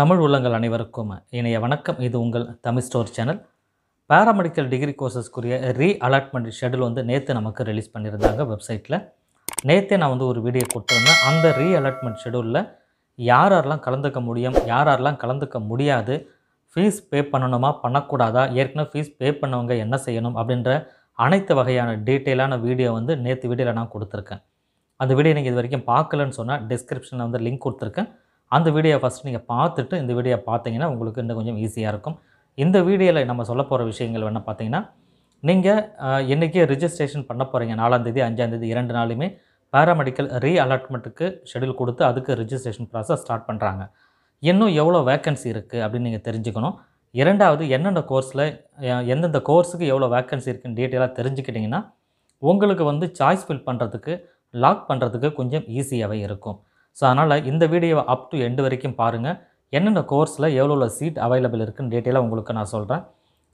தமிழ் உள்ளங்கள் அனைவருக்கும் இணைய வணக்கம் இது உங்கள் Tamil store channel paramedical degree கோர்சஸ்க்குரிய ரீ அலாட்மெண்ட் ஷெடியூல் வந்து நேற்று நமக்கு ரிலீஸ் பண்ணியிருந்தாங்க வெப்சைட்டில் நேற்றே நான் வந்து ஒரு வீடியோ கொடுத்துருந்தேன் அந்த ரீ அலாட்மெண்ட் ஷெடியூலில் யாரெல்லாம் கலந்துக்க முடியும் யாரெல்லாம் கலந்துக்க முடியாது ஃபீஸ் பே பண்ணணுமா பண்ணக்கூடாதா ஏற்கனவே ஃபீஸ் பே பண்ணவங்க என்ன செய்யணும் அப்படின்ற அனைத்து வகையான டீட்டெயிலான வீடியோ வந்து நேற்று வீடியோவில் நான் கொடுத்துருக்கேன் அந்த வீடியோ நீங்கள் இது வரைக்கும் பார்க்கலன்னு சொன்னால் டிஸ்கிரிப்ஷனில் வந்து லிங்க் கொடுத்துருக்கேன் அந்த வீடியோ ஃபஸ்ட்டு நீங்கள் பார்த்துட்டு இந்த வீடியோ பார்த்தீங்கன்னா உங்களுக்கு இன்னும் கொஞ்சம் ஈஸியாக இருக்கும் இந்த வீடியோவில் நம்ம சொல்ல போகிற விஷயங்கள் வேணால் பார்த்தீங்கன்னா நீங்கள் என்றைக்கே ரிஜிஸ்ட்ரேஷன் பண்ண போகிறீங்க நாலாந்தேதி அஞ்சாந்தேதி இரண்டு நாளுமே பேராமெடிக்கல் ரீ அலாட்மெண்ட்டுக்கு ஷெடியூல் கொடுத்து அதுக்கு ரிஜிஸ்ட்ரேஷன் ப்ராசஸ் ஸ்டார்ட் பண்ணுறாங்க இன்னும் எவ்வளோ வேக்கன்சி இருக்குது அப்படின்னு நீங்கள் தெரிஞ்சுக்கணும் இரண்டாவது என்னென்ன கோர்ஸில் எந்தெந்த கோர்ஸுக்கு எவ்வளோ வேக்கன்சி இருக்குன்னு டீட்டெயிலாக தெரிஞ்சுக்கிட்டிங்கன்னா உங்களுக்கு வந்து சாய்ஸ் ஃபில் பண்ணுறதுக்கு லாக் பண்ணுறதுக்கு கொஞ்சம் ஈஸியாகவே இருக்கும் ஸோ அதனால் இந்த வீடியோவை அப் டு எண்டு வரைக்கும் பாருங்கள் என்னென்ன கோர்ஸில் எவ்வளோ எவ்வளோ சீட் அவைலபிள் இருக்குன்னு டீட்டெயிலாக உங்களுக்கு நான் சொல்கிறேன்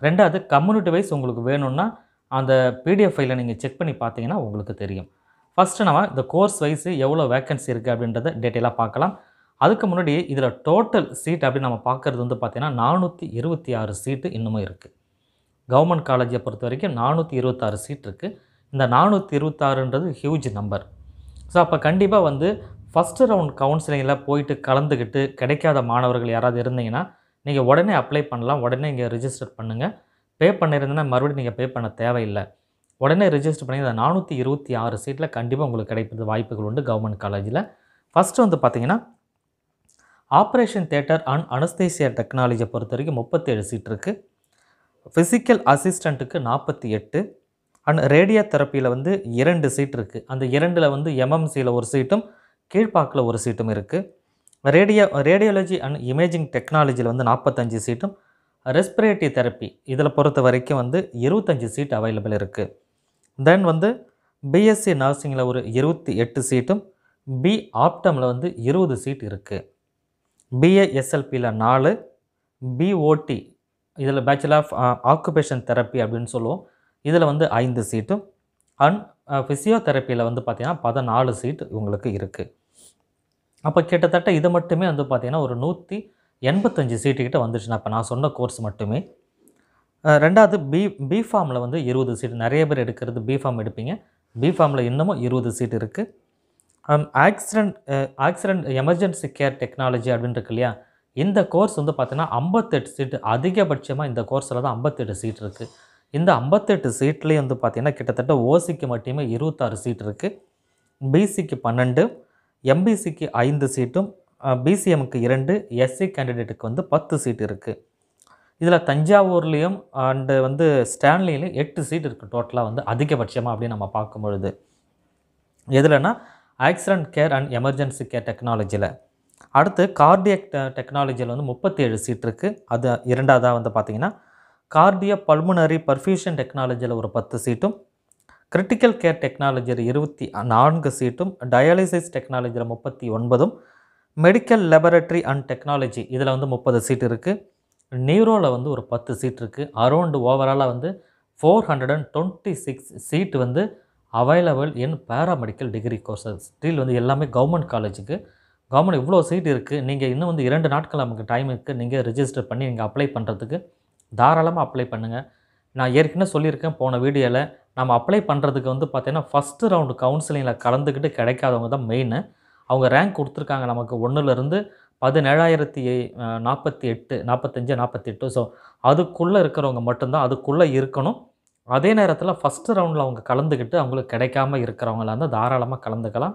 ரெண்டாவது கம்யூனிட்டி வைஸ் உங்களுக்கு வேணும்னா அந்த பிடிஎஃப் ஃபைலை நீங்கள் செக் பண்ணி பார்த்தீங்கன்னா உங்களுக்கு தெரியும் ஃபஸ்ட்டு நம்ம இந்த கோர்ஸ் வைஸ் எவ்வளோ வேக்கன்சி இருக்குது அப்படின்றத டீட்டெயிலாக பார்க்கலாம் அதுக்கு முன்னாடி இதில் டோட்டல் சீட் அப்படின்னு நம்ம பார்க்குறது வந்து பார்த்திங்கன்னா நானூற்றி இருபத்தி ஆறு சீட்டு இன்னமும் இருக்குது கவர்மெண்ட் காலேஜை பொறுத்த வரைக்கும் நானூற்றி இருபத்தாறு சீட் இருக்குது இந்த நானூற்றி இருபத்தாறுன்றது ஹியூஜ் நம்பர் ஸோ அப்போ கண்டிப்பாக வந்து ஃபஸ்ட்டு ரவுண்ட் கவுன்சிலிங்கில் போயிட்டு கலந்துக்கிட்டு கிடைக்காத மாணவர்கள் யாராவது இருந்தீங்கன்னா நீங்கள் உடனே அப்ளை பண்ணலாம் உடனே இங்கே ரிஜிஸ்டர் பண்ணுங்கள் பே பண்ணியிருந்தனா மறுபடியும் நீங்கள் பே பண்ண தேவையில்லை உடனே ரிஜிஸ்டர் பண்ணி அந்த நானூற்றி இருபத்தி ஆறு சீட்டில் கண்டிப்பாக உங்களுக்கு கிடைப்பது வாய்ப்புகள் உண்டு கவர்மெண்ட் காலேஜில் ஃபஸ்ட்டு வந்து பார்த்திங்கன்னா ஆப்ரேஷன் தேட்டர் அண்ட் அனஸ்தேசியா டெக்னாலஜியை பொறுத்த வரைக்கும் முப்பத்தேழு சீட் இருக்குது ஃபிசிக்கல் அசிஸ்டண்ட்டுக்கு நாற்பத்தி எட்டு அண்ட் ரேடியோ தெரப்பியில் வந்து இரண்டு சீட் இருக்குது அந்த இரண்டில் வந்து எம்எம்சியில் ஒரு சீட்டும் கீழ்ப்பாக்கில் ஒரு சீட்டும் இருக்குது ரேடியோ ரேடியோலஜி அண்ட் இமேஜிங் டெக்னாலஜியில் வந்து நாற்பத்தஞ்சு சீட்டும் ரெஸ்பிரேட்டரி தெரப்பி இதில் பொறுத்த வரைக்கும் வந்து இருபத்தஞ்சி சீட் அவைலபிள் இருக்குது தென் வந்து பிஎஸ்சி நர்சிங்கில் ஒரு இருபத்தி எட்டு சீட்டும் பி ஆப்டமில் வந்து இருபது சீட் இருக்குது பிஏஎஸ்எல்பியில் நாலு பிஓடி இதில் பேச்சுலர் ஆஃப் ஆக்குபேஷன் தெரப்பி அப்படின்னு சொல்லுவோம் இதில் வந்து ஐந்து சீட்டும் அண்ட் ஃபிசியோதெரப்பியில் வந்து பார்த்திங்கன்னா பதினாலு சீட் உங்களுக்கு இருக்குது அப்போ கிட்டத்தட்ட இது மட்டுமே வந்து பார்த்திங்கன்னா ஒரு நூற்றி எண்பத்தஞ்சு சீட்டுக்கிட்ட வந்துச்சுன்னா இப்போ நான் சொன்ன கோர்ஸ் மட்டுமே ரெண்டாவது பி பி ஃபார்மில் வந்து இருபது சீட் நிறைய பேர் எடுக்கிறது பி ஃபார்ம் எடுப்பீங்க பி ஃபார்மில் இன்னமும் இருபது சீட் இருக்குது accident accident emergency care technology அப்படின்னு இருக்கு இல்லையா இந்த கோர்ஸ் வந்து பார்த்திங்கன்னா ஐம்பத்தெட்டு சீட்டு அதிகபட்சமாக இந்த கோர்ஸில் தான் ஐம்பத்தெட்டு சீட் இருக்குது இந்த ஐம்பத்தெட்டு சீட்லேயும் வந்து பார்த்திங்கன்னா கிட்டத்தட்ட ஓசிக்கு மட்டுமே இருபத்தாறு சீட் இருக்குது பிசிக்கு பன்னெண்டு எம்பிசிக்கு ஐந்து சீட்டும் பிசிஎம்க்கு இரண்டு எஸ்சி கேண்டிடேட்டுக்கு வந்து பத்து சீட் இருக்குது இதில் தஞ்சாவூர்லேயும் அண்டு வந்து ஸ்டான்லேயும் எட்டு சீட் இருக்குது டோட்டலாக வந்து அதிகபட்சமாக அப்படின்னு நம்ம பார்க்கும்பொழுது எதுலனா accident care and emergency care டெக்னாலஜியில் அடுத்து கார்டியக் டெக்னாலஜியில் வந்து முப்பத்தி ஏழு சீட் இருக்குது அது இரண்டாவதாக வந்து பார்த்திங்கன்னா கார்டிய பல்முனரி பர்ஃபியூஷன் டெக்னாலஜியில் ஒரு பத்து சீட்டும் கிரிட்டிக்கல் கேர் டெக்னாலஜியில் இருபத்தி நான்கு சீட்டும் டயாலிசிஸ் டெக்னாலஜியில் முப்பத்தி ஒன்பதும் மெடிக்கல் லெபரட்டரி அண்ட் டெக்னாலஜி இதில் வந்து முப்பது சீட் இருக்குது நியூரோவில் வந்து ஒரு பத்து சீட் இருக்குது அரௌண்டு ஓவராலாக வந்து four hundred and twenty six seat வந்து available in paramedical degree courses still வந்து எல்லாமே கவர்மெண்ட் காலேஜுக்கு கவர்மெண்ட் இவ்வளோ சீட் இருக்குது நீங்கள் இன்னும் வந்து இரண்டு நாட்கள் நமக்கு டைம் இருக்குது நீங்கள் ரிஜிஸ்டர் பண்ணி நீங்கள் அப்ளை பண்ணுறதுக்கு தாராளமாக அப்ளை பண்ணுங்கள் நான் ஏற்கனவே சொல்லியிருக்கேன் போன வீடியோவில் நம்ம அப்ளை பண்ணுறதுக்கு வந்து பார்த்திங்கன்னா ஃபஸ்ட்டு ரவுண்டு கவுன்சிலிங்கில் கலந்துக்கிட்டு கிடைக்காதவங்க தான் மெயின் அவங்க ரேங்க் கொடுத்துருக்காங்க நமக்கு ஒன்றுலேருந்து பதினேழாயிரத்தி நாற்பத்தி எட்டு நாற்பத்தஞ்சு நாற்பத்தி எட்டு ஸோ அதுக்குள்ளே இருக்கிறவங்க மட்டும்தான் அதுக்குள்ளே இருக்கணும் அதே நேரத்தில் ஃபஸ்ட்டு ரவுண்டில் அவங்க கலந்துக்கிட்டு அவங்களுக்கு கிடைக்காம இருக்கிறவங்கள வந்து தாராளமாக கலந்துக்கலாம்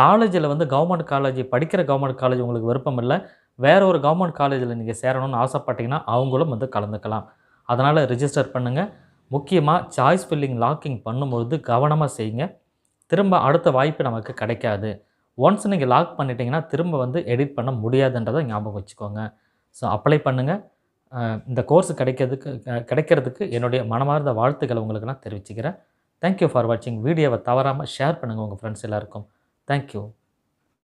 காலேஜில் வந்து கவர்மெண்ட் காலேஜ் படிக்கிற கவர்மெண்ட் காலேஜ் உங்களுக்கு விருப்பம் இல்லை வேறு ஒரு கவர்மெண்ட் காலேஜில் நீங்கள் சேரணும்னு ஆசைப்பட்டீங்கன்னா அவங்களும் வந்து கலந்துக்கலாம் அதனால் ரிஜிஸ்டர் பண்ணுங்கள் முக்கியமாக சாய்ஸ் ஃபில்லிங் லாக்கிங் பண்ணும்பொழுது கவனமாக செய்யுங்க திரும்ப அடுத்த வாய்ப்பு நமக்கு கிடைக்காது ஒன்ஸ் நீங்கள் லாக் பண்ணிட்டீங்கன்னா திரும்ப வந்து எடிட் பண்ண முடியாதுன்றதை ஞாபகம் வச்சுக்கோங்க ஸோ அப்ளை பண்ணுங்கள் இந்த கோர்ஸ் கிடைக்கிறதுக்கு கிடைக்கிறதுக்கு என்னுடைய மனமார்ந்த வாழ்த்துக்களை உங்களுக்கு நான் தெரிவிச்சுக்கிறேன் தேங்க்யூ ஃபார் வாட்சிங் வீடியோவை தவறாமல் ஷேர் பண்ணுங்கள் உங்கள் ஃப்ரெண்ட்ஸ் எல்லாருக்கும் தேங்க்யூ